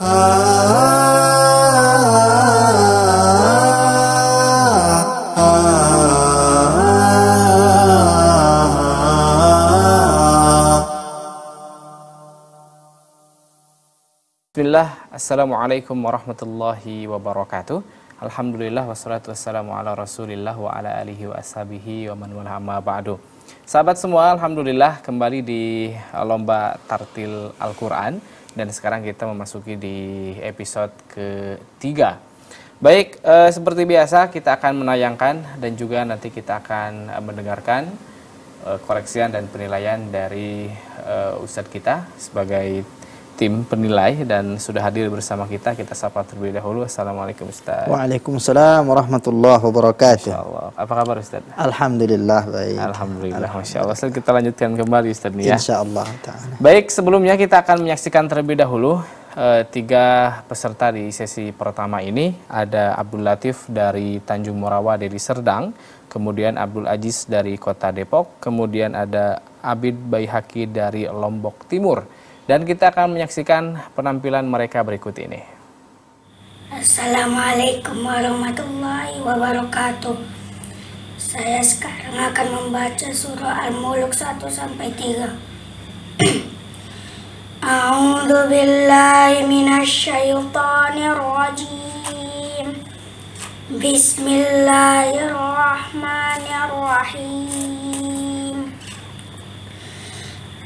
Bismillah, Assalamualaikum warahmatullahi wabarakatuh Alhamdulillah wassalatu wassalamu ala rasulillah wa ala alihi wa ashabihi wa man wala amma ba'du Sahabat semua, Alhamdulillah kembali di lomba tartil Al-Quran dan sekarang kita memasuki di episode ketiga. Baik, e, seperti biasa kita akan menayangkan dan juga nanti kita akan eh, mendengarkan e, koreksian dan penilaian dari e, Ustadz kita sebagai tim penilai dan sudah hadir bersama kita. Kita sapa terlebih dahulu. Assalamualaikum Ustaz. Waalaikumsalam warahmatullahi wabarakatuh. Allah. Apa kabar Ustaz? Alhamdulillah baik. Alhamdulillah. Masya Ustaz kita lanjutkan kembali Ustaz nih ya. Insya Allah. Baik sebelumnya kita akan menyaksikan terlebih dahulu e, tiga peserta di sesi pertama ini ada Abdul Latif dari Tanjung Morawa dari Serdang, kemudian Abdul Ajis dari Kota Depok, kemudian ada Abid Baihaki dari Lombok Timur. Dan kita akan menyaksikan penampilan mereka berikut ini. Assalamualaikum warahmatullahi wabarakatuh. Saya sekarang akan membaca surah Al-Muluk 1 sampai 3. A'udzu billahi من الشيطان الرجيم Bismillahirrahmanirrahim.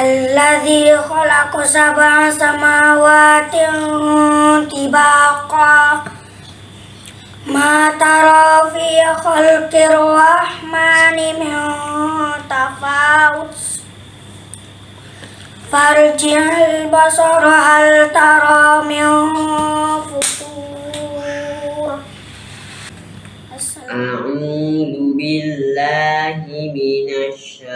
الذي خلق سبع سماوات طباقا ما ترى في خلق الرحمن من تفاوت فارجع البصر هل ترى من فطور أعوذ بالله من الشيطان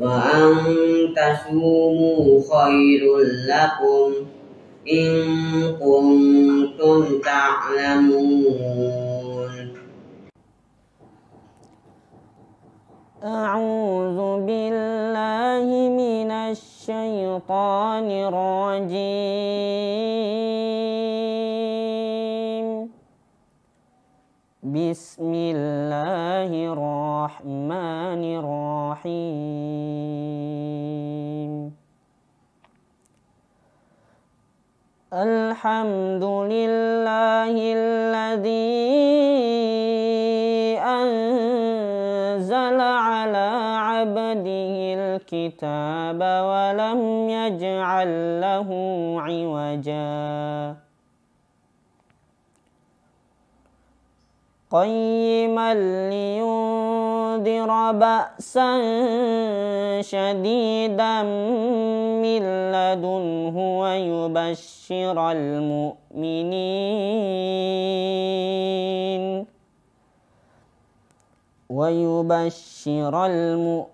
وأن تصوموا خير لكم إن كنتم تعلمون أعوذ قيما لينذر بأسا شديدا من لدنه ويبشر المؤمنين ويبشر المؤمنين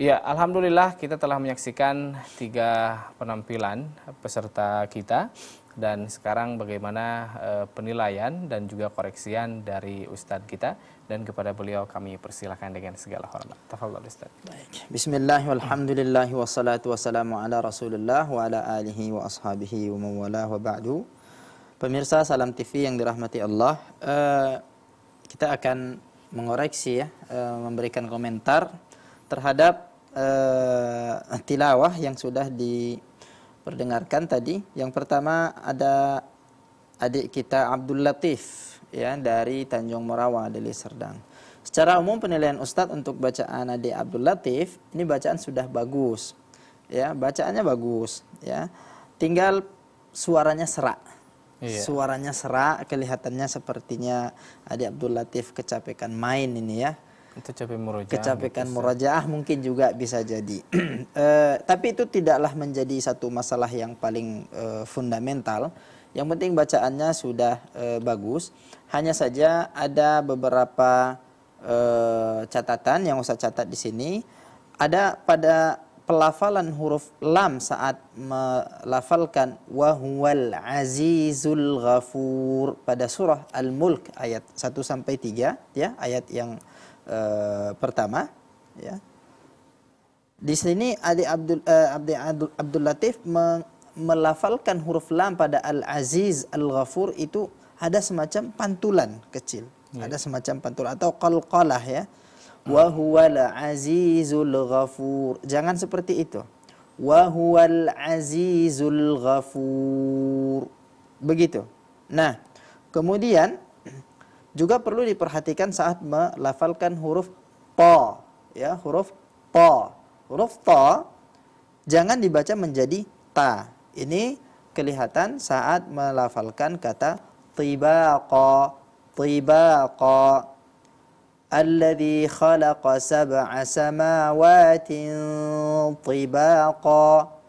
Ya, Alhamdulillah kita telah menyaksikan tiga penampilan peserta kita dan sekarang bagaimana eh, penilaian dan juga koreksian dari Ustadz kita dan kepada beliau kami persilahkan dengan segala hormat. Tafadhol Ustadz. Baik. Bismillah wassalatu wassalamu ala Rasulillah wa ala alihi wa ashabihi wa mawala wa ba'du. Pemirsa Salam TV yang dirahmati Allah, eh, kita akan mengoreksi ya, eh, memberikan komentar terhadap uh, tilawah yang sudah diperdengarkan tadi. Yang pertama ada adik kita Abdul Latif ya dari Tanjung Morawa Deli Serdang. Secara umum penilaian Ustadz untuk bacaan adik Abdul Latif ini bacaan sudah bagus ya bacaannya bagus ya tinggal suaranya serak iya. suaranya serak kelihatannya sepertinya adik Abdul Latif kecapekan main ini ya Kecapekan murojaah. Kecapekan murojaah mungkin juga bisa jadi. Eh, tapi itu tidaklah menjadi satu masalah yang paling eh, fundamental. Yang penting bacaannya sudah eh, bagus. Hanya saja ada beberapa catatan yang usah catat di sini. Ada pada pelafalan huruf lam saat melafalkan wahwal azizul ghafur pada surah Al-Mulk ayat 1 sampai 3 ya, ayat yang e, pertama ya. Di sini Ali Abdul e, Abdi Abdul, Abdul Latif me, melafalkan huruf lam pada Al-Aziz Al-Ghafur itu ada semacam pantulan kecil. Ya. Ada semacam pantulan atau qalqalah ya. Wa huwal azizul ghafur. Jangan seperti itu. Wa huwal azizul ghafur. Begitu. Nah, kemudian juga perlu diperhatikan saat melafalkan huruf to ya huruf to huruf to jangan dibaca menjadi ta ini kelihatan saat melafalkan kata tibaqa tibaqa alladhi khalaqa sab'a samawatin tibaqa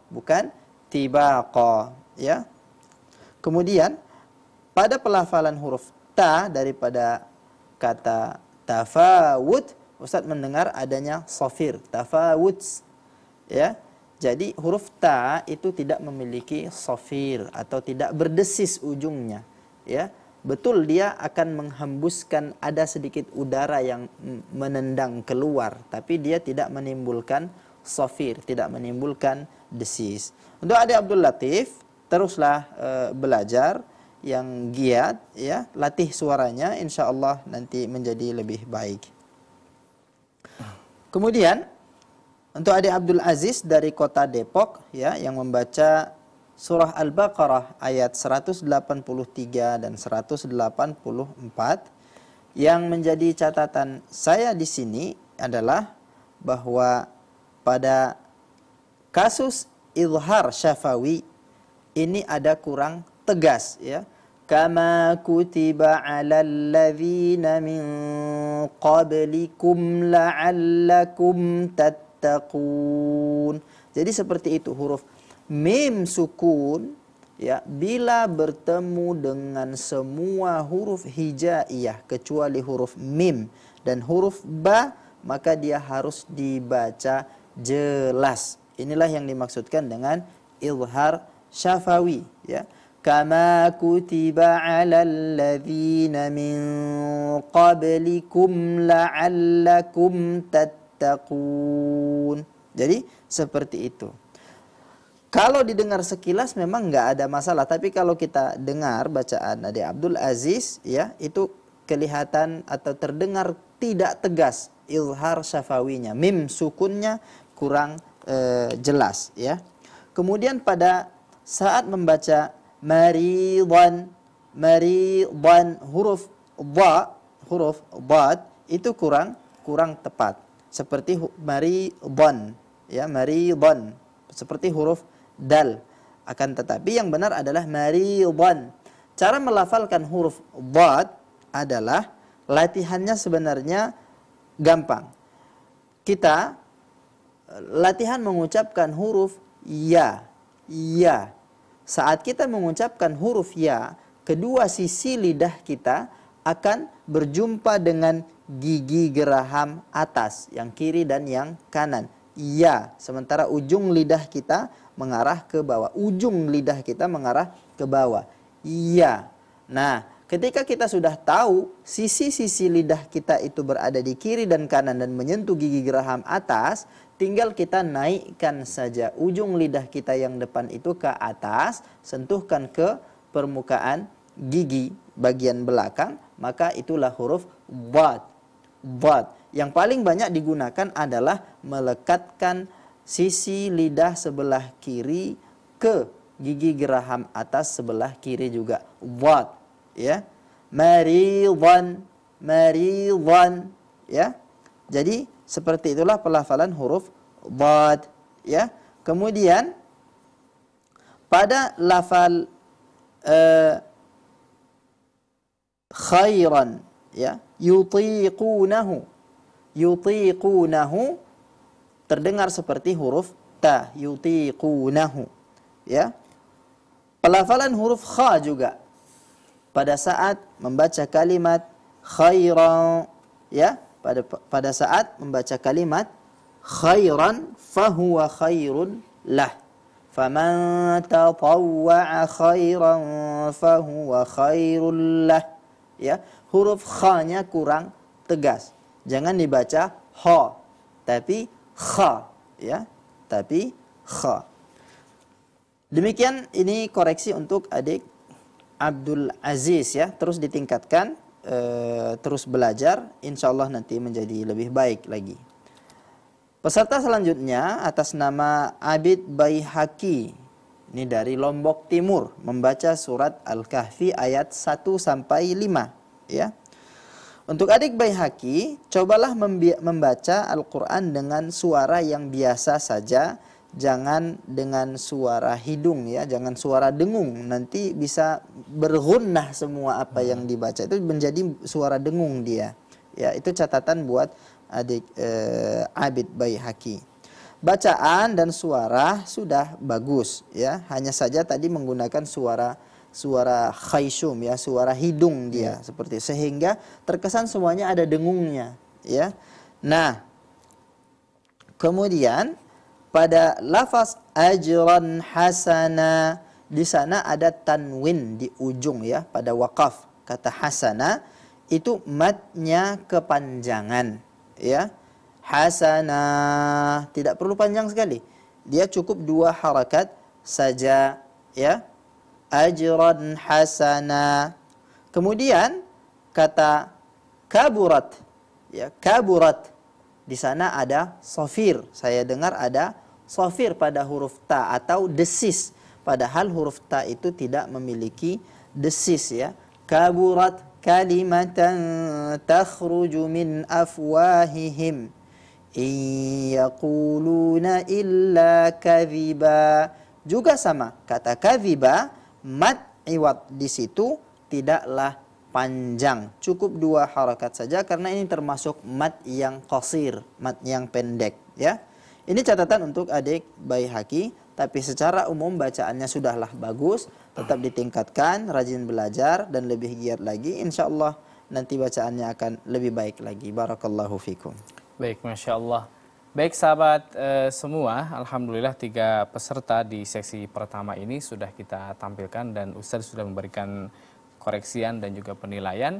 bukan tibaqa ya kemudian pada pelafalan huruf ta daripada kata tafawut Ustaz mendengar adanya safir tafawut ya jadi huruf ta itu tidak memiliki safir atau tidak berdesis ujungnya ya betul dia akan menghembuskan ada sedikit udara yang menendang keluar tapi dia tidak menimbulkan safir tidak menimbulkan desis untuk adik Abdul Latif teruslah uh, belajar yang giat ya latih suaranya insya Allah nanti menjadi lebih baik kemudian untuk adik Abdul Aziz dari kota Depok ya yang membaca surah Al-Baqarah ayat 183 dan 184 yang menjadi catatan saya di sini adalah bahwa pada kasus Ilhar syafawi ini ada kurang tegas ya كما كتب على الذين من قبلكم لعلكم تتقون jadi seperti itu huruf mim sukun ya bila bertemu dengan semua huruf hijaiyah kecuali huruf mim dan huruf ba maka dia harus dibaca jelas inilah yang dimaksudkan dengan ilhar syafawi ya كما كتب على الذين من قبلكم لعلكم تتقون jadi seperti itu kalau didengar sekilas memang nggak ada masalah tapi kalau kita dengar bacaan Nabi Abdul Aziz ya itu kelihatan atau terdengar tidak tegas ilhar syafawinya mim sukunnya kurang eh, jelas ya kemudian pada saat membaca maridan maridan huruf dha huruf bad itu kurang kurang tepat seperti maridan ya maridan seperti huruf dal akan tetapi yang benar adalah maridan cara melafalkan huruf bad adalah latihannya sebenarnya gampang kita latihan mengucapkan huruf ya ya saat kita mengucapkan huruf ya, kedua sisi lidah kita akan berjumpa dengan gigi geraham atas, yang kiri dan yang kanan. Ya, sementara ujung lidah kita mengarah ke bawah. Ujung lidah kita mengarah ke bawah. ya Nah, ketika kita sudah tahu sisi-sisi lidah kita itu berada di kiri dan kanan dan menyentuh gigi geraham atas, Tinggal kita naikkan saja ujung lidah kita yang depan itu ke atas, sentuhkan ke permukaan gigi bagian belakang, maka itulah huruf bad. Bad yang paling banyak digunakan adalah melekatkan sisi lidah sebelah kiri ke gigi geraham atas sebelah kiri juga. Bad, ya. Maridhan, maridhan, ya. Jadi seperti itulah pelafalan huruf bad ya. Kemudian pada lafal uh, khairan ya yutiqunahu yutiqunahu terdengar seperti huruf ta yutiqunahu ya pelafalan huruf kha juga pada saat membaca kalimat khairan ya pada pada saat membaca kalimat khairan fahuwa khairun lah. Faman tatawwa'a khairan fahuwa khairul lah. Ya, huruf kha-nya kurang tegas. Jangan dibaca ha, tapi kha, ya. Tapi kha. Demikian ini koreksi untuk adik Abdul Aziz ya, terus ditingkatkan e, terus belajar, insya Allah nanti menjadi lebih baik lagi. Peserta selanjutnya atas nama Abid Baihaki. Ini dari Lombok Timur membaca surat Al-Kahfi ayat 1 sampai 5 ya. Untuk adik Baihaki, cobalah membaca Al-Qur'an dengan suara yang biasa saja jangan dengan suara hidung ya, jangan suara dengung. Nanti bisa bergunah semua apa yang hmm. dibaca itu menjadi suara dengung dia. Ya, itu catatan buat adik eh, Abid Haki Bacaan dan suara sudah bagus ya, hanya saja tadi menggunakan suara suara khaisum ya, suara hidung dia ya. seperti sehingga terkesan semuanya ada dengungnya ya. Nah, kemudian pada lafaz ajran hasana di sana ada tanwin di ujung ya pada wakaf kata hasana itu matnya kepanjangan ya hasana tidak perlu panjang sekali dia cukup dua harakat saja ya ajran hasana kemudian kata kaburat ya kaburat di sana ada sofir saya dengar ada sofir pada huruf ta atau desis. Padahal huruf ta itu tidak memiliki desis ya. Kaburat kalimatan takhruju min afwahihim. In illa kadhiba. Juga sama, kata kadhiba mat iwat di situ tidaklah panjang. Cukup dua harakat saja karena ini termasuk mat yang kosir mat yang pendek ya. Ini catatan untuk adik bayi haki, tapi secara umum bacaannya sudahlah bagus, tetap ditingkatkan, rajin belajar, dan lebih giat lagi. Insya Allah nanti bacaannya akan lebih baik lagi. Barakallahu fikum. Baik, Masya Allah. Baik sahabat e, semua, Alhamdulillah tiga peserta di seksi pertama ini sudah kita tampilkan dan Ustadz sudah memberikan koreksian dan juga penilaian.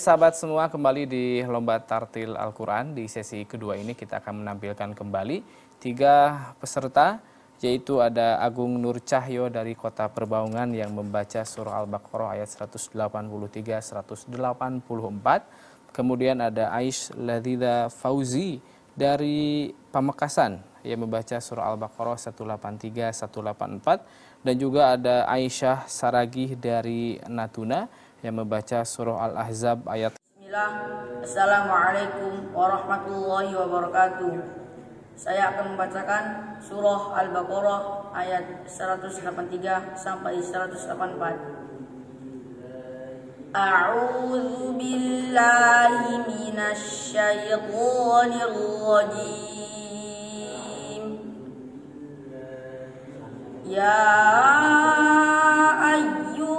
Baik sahabat semua kembali di Lomba Tartil Al-Quran Di sesi kedua ini kita akan menampilkan kembali Tiga peserta yaitu ada Agung Nur Cahyo dari Kota Perbaungan yang membaca surah Al-Baqarah ayat 183-184 Kemudian ada Aish Ladida Fauzi dari Pamekasan yang membaca surah Al-Baqarah 183-184 Dan juga ada Aisyah Saragih dari Natuna yang membaca surah Al-Ahzab ayat Bismillah. Assalamualaikum warahmatullahi wabarakatuh. Saya akan membacakan surah Al-Baqarah ayat 183 sampai 184. A'udzu billahi minasy syaithanir rajim. Ya ayy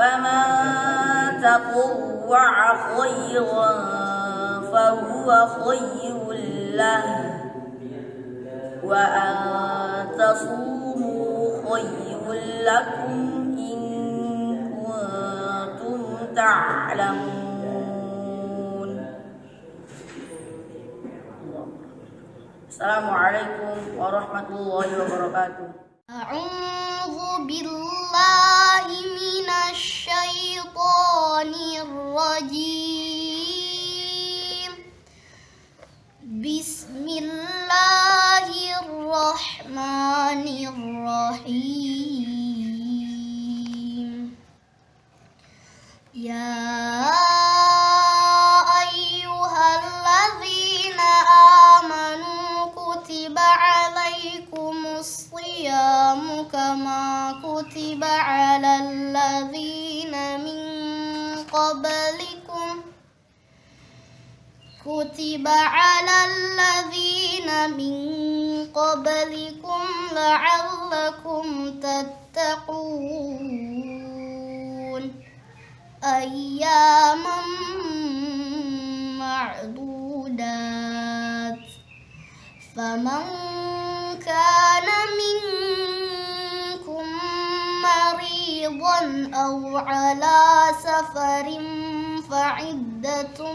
فمن تطوع خيرا فهو خير له وأن تصوموا خير لكم إن كنتم تعلمون السلام عليكم ورحمة الله وبركاته أعوذ بالله من الرجيم بسم الله الرحمن الرحيم يا أيها الذين آمنوا كتب عليكم الصيام كما كتب على الذين كتب على الذين من قبلكم لعلكم تتقون أياما معدودات فمن كان منكم مريضا أو على سفر فعدة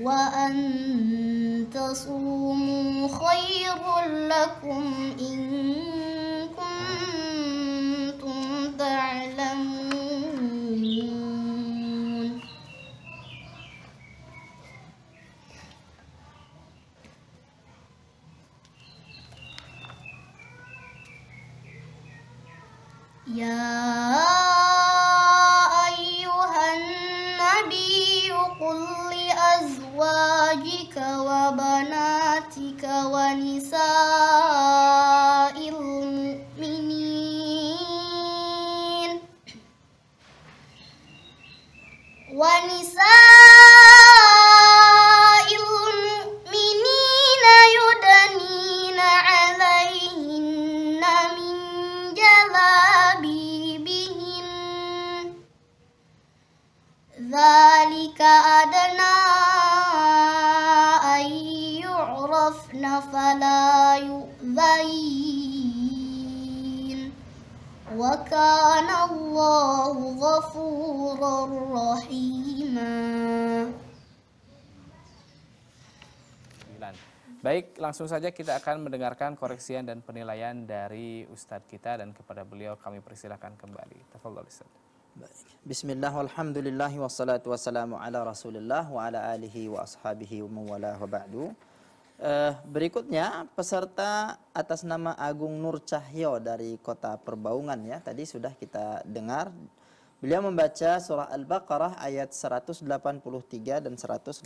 وأن تصوموا خير لكم إن كنتم تعلمون يا أزواجك وبناتك ونساء المؤمنين ونساء Baik, langsung saja kita akan mendengarkan koreksian dan penilaian dari Ustadz kita dan kepada beliau kami persilahkan kembali. Tafadhol Ustaz. Bismillah, walhamdulillahi wassalatu wassalamu ala rasulillah wa ala alihi wa ashabihi wa mawala wa ba'du. Uh, berikutnya peserta atas nama Agung Nur Cahyo dari kota Perbaungan ya. Tadi sudah kita dengar beliau membaca surah Al-Baqarah ayat 183 dan 184.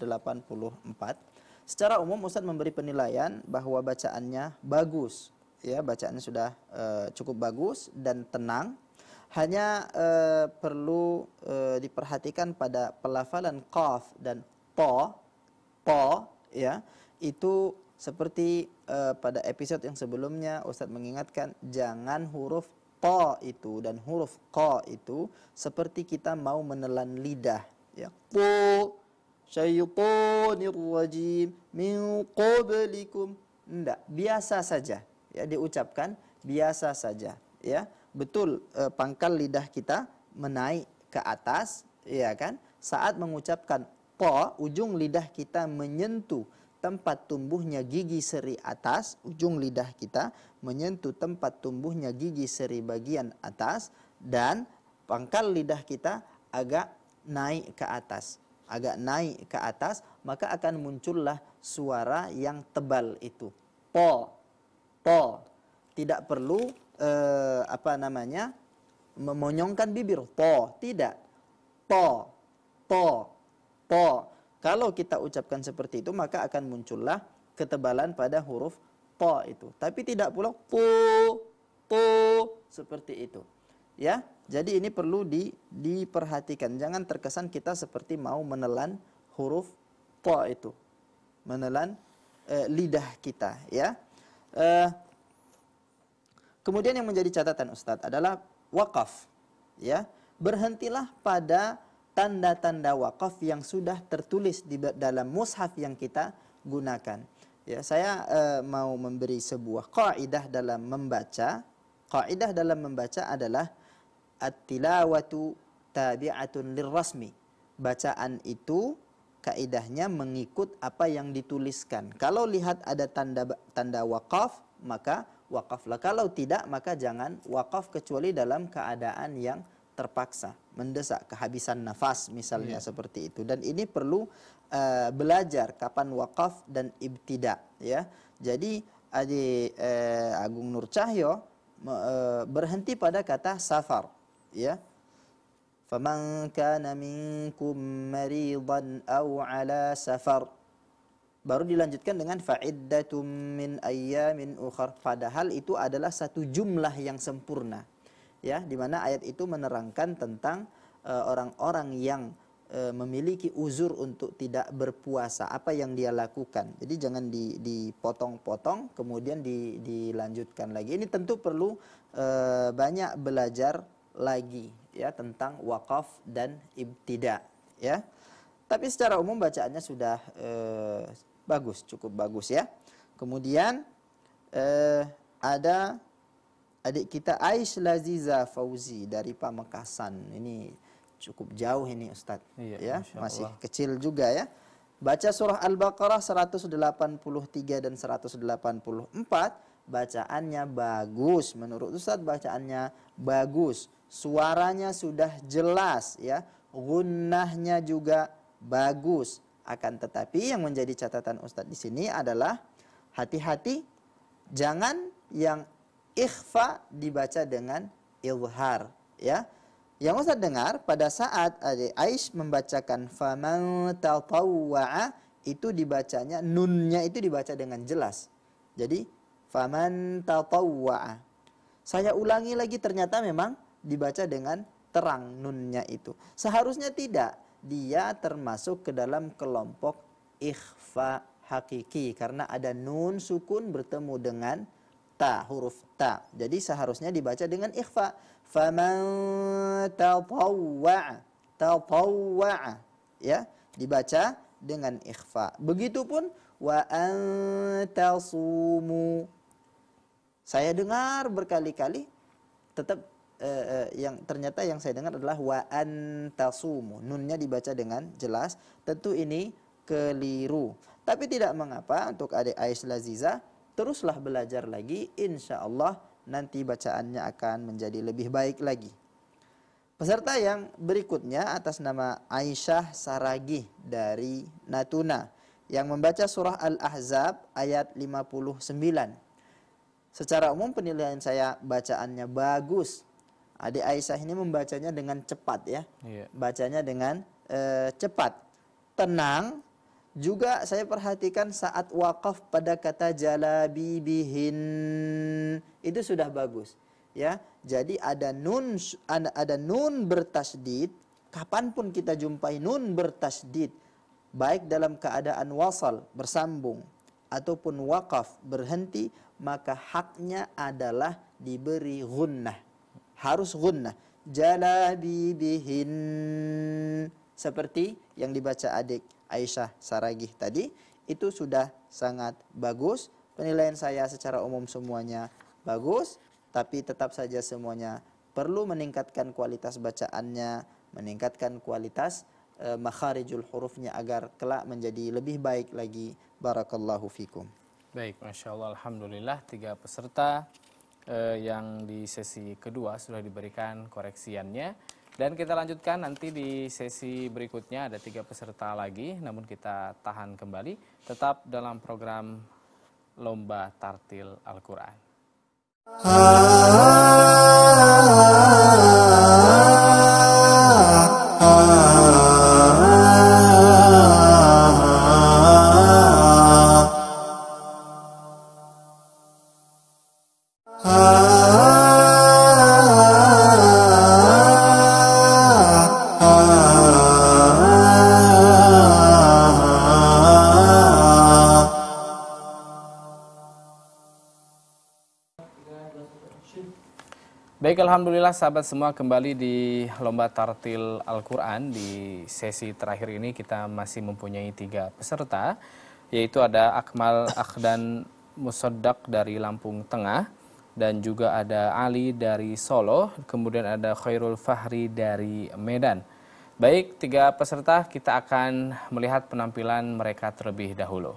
Secara umum Ustadz memberi penilaian bahwa bacaannya bagus, ya bacaannya sudah e, cukup bagus dan tenang. Hanya e, perlu e, diperhatikan pada pelafalan qaf dan po, po, ya itu seperti e, pada episode yang sebelumnya Ustadz mengingatkan jangan huruf po itu dan huruf ko itu seperti kita mau menelan lidah, ya po syaitanir rajim min qablikum. Enggak, biasa saja. Ya, diucapkan biasa saja. Ya, betul eh, pangkal lidah kita menaik ke atas, ya kan? Saat mengucapkan po, ujung lidah kita menyentuh tempat tumbuhnya gigi seri atas, ujung lidah kita menyentuh tempat tumbuhnya gigi seri bagian atas dan pangkal lidah kita agak naik ke atas agak naik ke atas, maka akan muncullah suara yang tebal itu. Po, po. Tidak perlu eh, apa namanya memonyongkan bibir. Po, tidak. Po, po, po. Kalau kita ucapkan seperti itu, maka akan muncullah ketebalan pada huruf po itu. Tapi tidak pula po, po seperti itu. Ya, jadi ini perlu di, diperhatikan. Jangan terkesan kita seperti mau menelan huruf po itu. Menelan e, lidah kita, ya. E, kemudian yang menjadi catatan Ustadz adalah wakaf, ya. Berhentilah pada tanda-tanda wakaf yang sudah tertulis di dalam mushaf yang kita gunakan. Ya, saya e, mau memberi sebuah kaidah dalam membaca. Kaidah dalam membaca adalah at-tilawatu tabi'atun lirrasmi. Bacaan itu kaidahnya mengikut apa yang dituliskan. Kalau lihat ada tanda tanda wakaf, maka wakaflah. Kalau tidak, maka jangan wakaf kecuali dalam keadaan yang terpaksa, mendesak, kehabisan nafas misalnya yeah. seperti itu. Dan ini perlu uh, belajar kapan wakaf dan ibtidak. ya. Jadi Adi uh, eh, Agung Nur Cahyo uh, eh, berhenti pada kata safar ya faman kana minkum maridan aw ala safar baru dilanjutkan dengan fa'iddatum min ayyamin ukhar padahal itu adalah satu jumlah yang sempurna ya di mana ayat itu menerangkan tentang e, orang-orang uh, yang e, memiliki uzur untuk tidak berpuasa apa yang dia lakukan jadi jangan dipotong-potong kemudian dilanjutkan lagi ini tentu perlu e, banyak belajar lagi ya tentang wakaf dan ibtida ya. Tapi secara umum bacaannya sudah eh, bagus, cukup bagus ya. Kemudian eh, ada adik kita Aish Laziza Fauzi dari Pamekasan. Ini cukup jauh ini Ustaz. Iya, ya, masih kecil juga ya. Baca surah Al-Baqarah 183 dan 184 bacaannya bagus menurut Ustaz bacaannya bagus suaranya sudah jelas ya, gunahnya juga bagus. Akan tetapi yang menjadi catatan Ustadz di sini adalah hati-hati jangan yang ikhfa dibaca dengan ilhar ya. Yang Ustadz dengar pada saat Adi Aish membacakan faman tatawwa'a itu dibacanya nunnya itu dibaca dengan jelas. Jadi faman tatawwa'a. Saya ulangi lagi ternyata memang dibaca dengan terang nunnya itu. Seharusnya tidak. Dia termasuk ke dalam kelompok ikhfa hakiki karena ada nun sukun bertemu dengan ta huruf ta. Jadi seharusnya dibaca dengan ikhfa. Faman tatawwa tatawwa ya dibaca dengan ikhfa. Begitupun wa antasumu. Saya dengar berkali-kali tetap uh, uh, yang ternyata yang saya dengar adalah wa antasumu. Nunnya dibaca dengan jelas. Tentu ini keliru. Tapi tidak mengapa untuk adik Aisyah Laziza teruslah belajar lagi insya Allah nanti bacaannya akan menjadi lebih baik lagi. Peserta yang berikutnya atas nama Aisyah saragi dari Natuna yang membaca surah Al-Ahzab ayat 59. Secara umum penilaian saya bacaannya bagus Adik Aisyah ini membacanya dengan cepat ya. Iya. Bacanya dengan e, cepat. Tenang. Juga saya perhatikan saat wakaf pada kata jalabibihin itu sudah bagus ya. Jadi ada nun ada nun bertasdid kapanpun kita jumpai nun bertasdid baik dalam keadaan wasal bersambung ataupun wakaf berhenti maka haknya adalah diberi gunnah harus gunnah jalabibihin seperti yang dibaca adik Aisyah Saragih tadi itu sudah sangat bagus penilaian saya secara umum semuanya bagus tapi tetap saja semuanya perlu meningkatkan kualitas bacaannya meningkatkan kualitas e, makharijul hurufnya agar kelak menjadi lebih baik lagi barakallahu fikum Baik, Masya Allah, Alhamdulillah, tiga peserta eh, yang di sesi kedua sudah diberikan koreksiannya. Dan kita lanjutkan nanti di sesi berikutnya ada tiga peserta lagi, namun kita tahan kembali tetap dalam program Lomba Tartil Al-Quran. Ah. Alhamdulillah sahabat semua kembali di Lomba Tartil Al-Quran. Di sesi terakhir ini kita masih mempunyai tiga peserta, yaitu ada Akmal Akhdan Musoddak dari Lampung Tengah, dan juga ada Ali dari Solo, kemudian ada Khairul Fahri dari Medan. Baik, tiga peserta kita akan melihat penampilan mereka terlebih dahulu.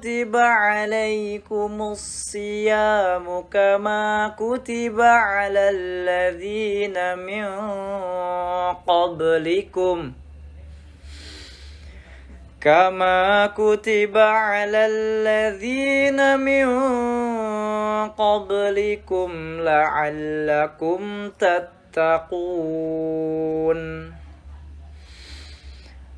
كتب عليكم الصيام كما كتب على الذين من قبلكم كما كتب على الذين من قبلكم لعلكم تتقون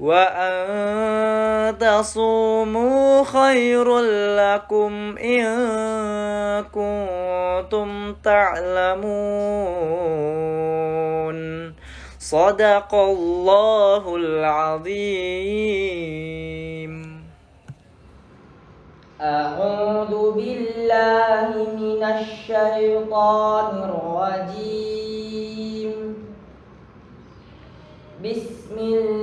وأن تصوموا خير لكم إن كنتم تعلمون صدق الله العظيم أعوذ بالله من الشيطان الرجيم بسم الله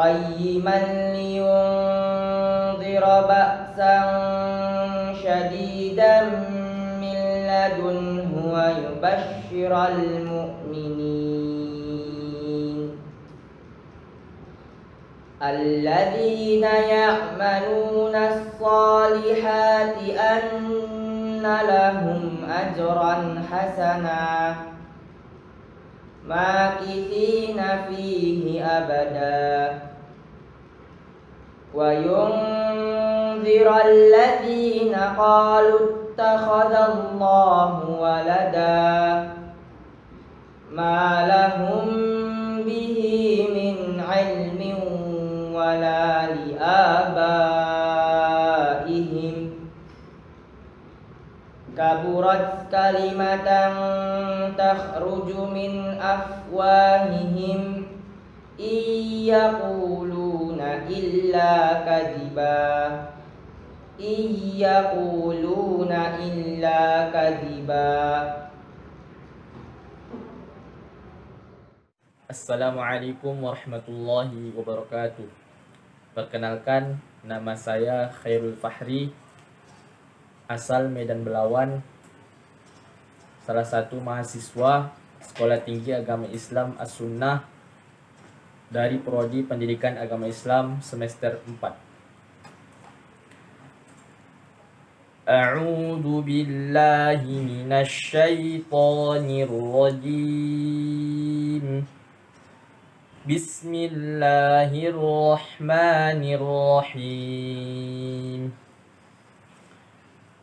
قيما لينذر بأسا شديدا من لدنه ويبشر المؤمنين الذين يعملون الصالحات أن لهم أجرا حسنا ماكثين فيه أبداً وينذر الذين قالوا اتخذ الله ولدا ما لهم به من علم ولا لآبائهم كبرت كلمة تخرج من أفواههم إن يقول إلا كذبا إن يقولون إلا Assalamualaikum warahmatullahi wabarakatuh Perkenalkan, nama saya Khairul Fahri Asal Medan Belawan Salah satu mahasiswa Sekolah Tinggi Agama Islam As-Sunnah dari Prodi Pendidikan Agama Islam semester 4. A'udhu billahi minas syaitanir rajim Bismillahirrahmanirrahim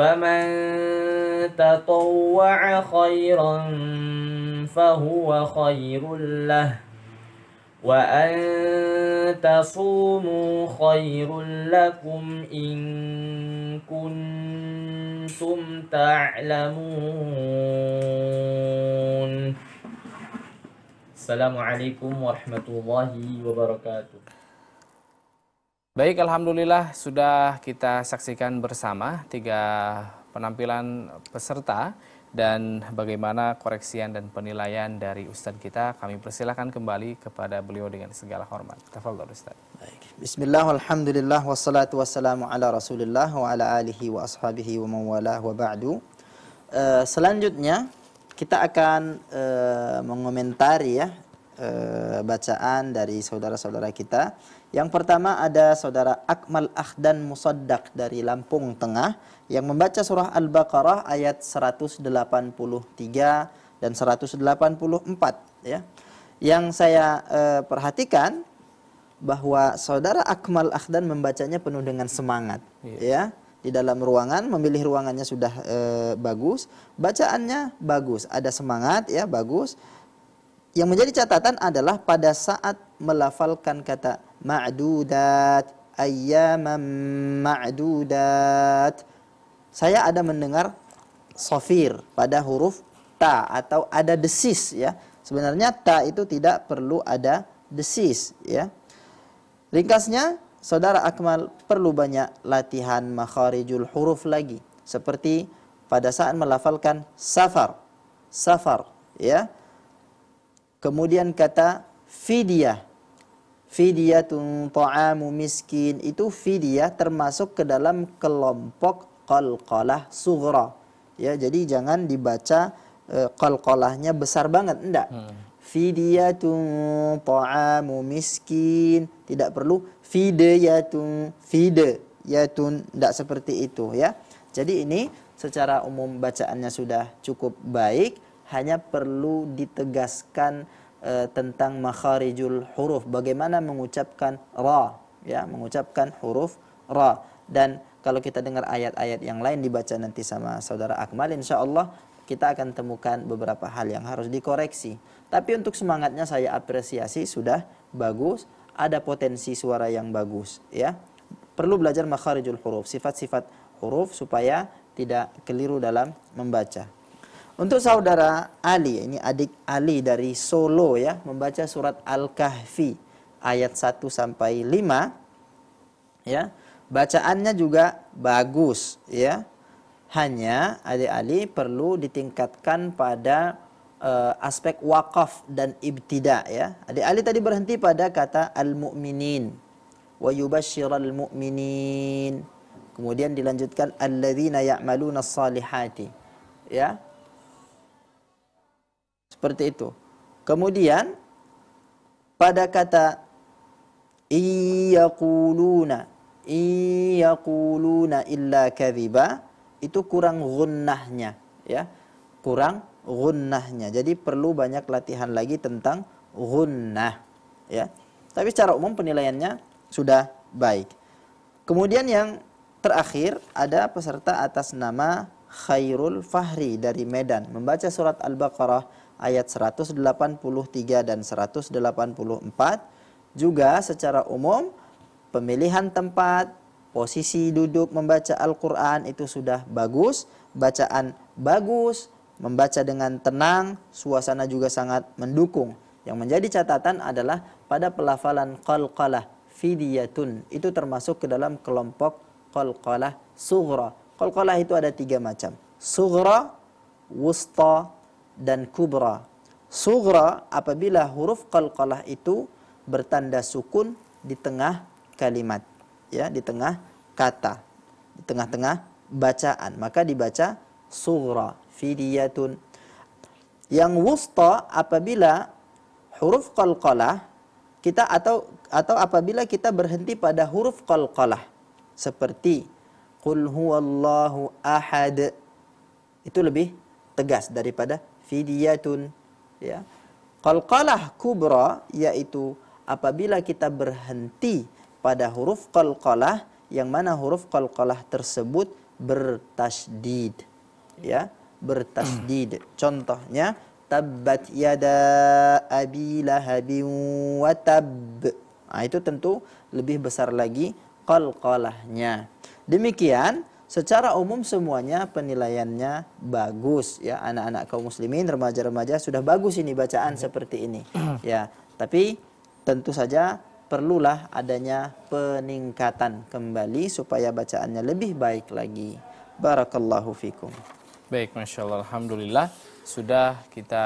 فمن تطوع خيرا فهو خير له وأن تصوموا خير لكم إن كنتم تعلمون السلام عليكم ورحمة الله وبركاته Baik, Alhamdulillah sudah kita saksikan bersama tiga penampilan peserta dan bagaimana koreksian dan penilaian dari Ustadz kita. Kami persilahkan kembali kepada beliau dengan segala hormat. Tafadhol Ustadz. Baik. Bismillah, Alhamdulillah, wassalatu wassalamu ala rasulillah wa ala alihi wa ashabihi wa mawala wa ba'du. Uh, selanjutnya kita akan uh, mengomentari ya uh, bacaan dari saudara-saudara kita yang pertama ada saudara Akmal Ahdan Musodak dari Lampung Tengah yang membaca surah Al-Baqarah ayat 183 dan 184 ya. Yang saya eh, perhatikan bahwa saudara Akmal Ahdan membacanya penuh dengan semangat yeah. ya. Di dalam ruangan, memilih ruangannya sudah eh, bagus, bacaannya bagus, ada semangat ya, bagus. Yang menjadi catatan adalah pada saat melafalkan kata ma'dudat ayyaman ma'dudat saya ada mendengar sofir pada huruf ta atau ada desis ya sebenarnya ta itu tidak perlu ada desis ya ringkasnya saudara Akmal perlu banyak latihan makharijul huruf lagi seperti pada saat melafalkan safar safar ya kemudian kata fidyah Fidyatun ta'amu miskin itu fidyah termasuk ke dalam kelompok qalqalah sughra. Ya, jadi jangan dibaca e, qalqalahnya besar banget, enggak. Hmm. Fidyatun ta'amu miskin, tidak perlu fidyatun fide yatun enggak seperti itu ya. Jadi ini secara umum bacaannya sudah cukup baik, hanya perlu ditegaskan e, tentang makharijul huruf, bagaimana mengucapkan ra, ya, mengucapkan huruf ra. Dan kalau kita dengar ayat-ayat yang lain dibaca nanti sama saudara Akmal insyaallah kita akan temukan beberapa hal yang harus dikoreksi. Tapi untuk semangatnya saya apresiasi sudah bagus, ada potensi suara yang bagus, ya. Perlu belajar makharijul huruf, sifat-sifat huruf supaya tidak keliru dalam membaca. Untuk saudara Ali, ini adik Ali dari Solo ya, membaca surat Al-Kahfi ayat 1 sampai 5 ya. Bacaannya juga bagus ya. Hanya adik Ali perlu ditingkatkan pada uh, aspek wakaf dan ibtida ya. Adik Ali tadi berhenti pada kata al-mu'minin wa yubashshiral mu'minin. Kemudian dilanjutkan alladzina ya'maluna salihati. Ya, seperti itu. Kemudian pada kata iyaquluna iyaquluna illa kadhiba itu kurang gunnahnya ya. Kurang gunnahnya. Jadi perlu banyak latihan lagi tentang gunnah ya. Tapi secara umum penilaiannya sudah baik. Kemudian yang terakhir ada peserta atas nama Khairul Fahri dari Medan membaca surat Al-Baqarah ayat 183 dan 184 juga secara umum pemilihan tempat posisi duduk membaca Al-Quran itu sudah bagus bacaan bagus membaca dengan tenang suasana juga sangat mendukung yang menjadi catatan adalah pada pelafalan qalqalah fidiyatun itu termasuk ke dalam kelompok qalqalah sughra qalqalah itu ada tiga macam sughra wusta dan kubra. Sugra apabila huruf qalqalah itu bertanda sukun di tengah kalimat, ya, di tengah kata, di tengah-tengah bacaan. Maka dibaca sugra fidiyatun. Yang wusta apabila huruf qalqalah kita atau atau apabila kita berhenti pada huruf qalqalah seperti qul huwallahu ahad itu lebih tegas daripada fidyatun ya qalqalah kubra yaitu apabila kita berhenti pada huruf qalqalah yang mana huruf qalqalah tersebut bertasdid ya bertasdid contohnya tabbat yada abi lahabin wa tab nah, itu tentu lebih besar lagi qalqalahnya demikian secara umum semuanya penilaiannya bagus ya anak-anak kaum muslimin remaja-remaja sudah bagus ini bacaan hmm. seperti ini ya tapi tentu saja perlulah adanya peningkatan kembali supaya bacaannya lebih baik lagi barakallahu fikum baik masya Allah alhamdulillah sudah kita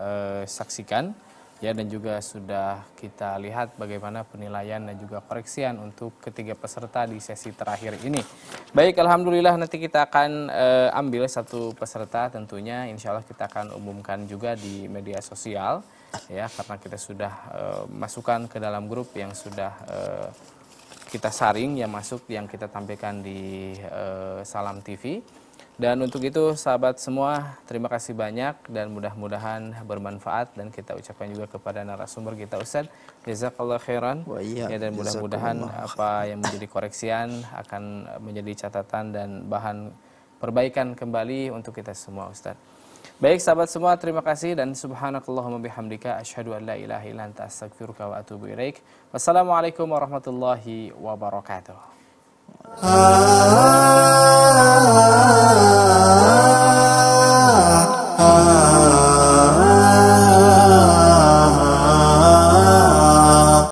uh, saksikan Ya dan juga sudah kita lihat bagaimana penilaian dan juga koreksian untuk ketiga peserta di sesi terakhir ini. Baik, alhamdulillah nanti kita akan e, ambil satu peserta tentunya insya Allah kita akan umumkan juga di media sosial ya karena kita sudah e, masukkan ke dalam grup yang sudah e, kita saring yang masuk yang kita tampilkan di e, Salam TV. Dan untuk itu sahabat semua terima kasih banyak dan mudah-mudahan bermanfaat dan kita ucapkan juga kepada narasumber kita Ustaz Jazakallah khairan iya. ya dan mudah-mudahan apa yang menjadi koreksian akan menjadi catatan dan bahan perbaikan kembali untuk kita semua Ustaz. Baik sahabat semua terima kasih dan subhanakallahumma bihamdika asyhadu an la ilaha illa anta astaghfiruka wa atubu ilaik. Wassalamualaikum warahmatullahi wabarakatuh. Ah, ah, ah,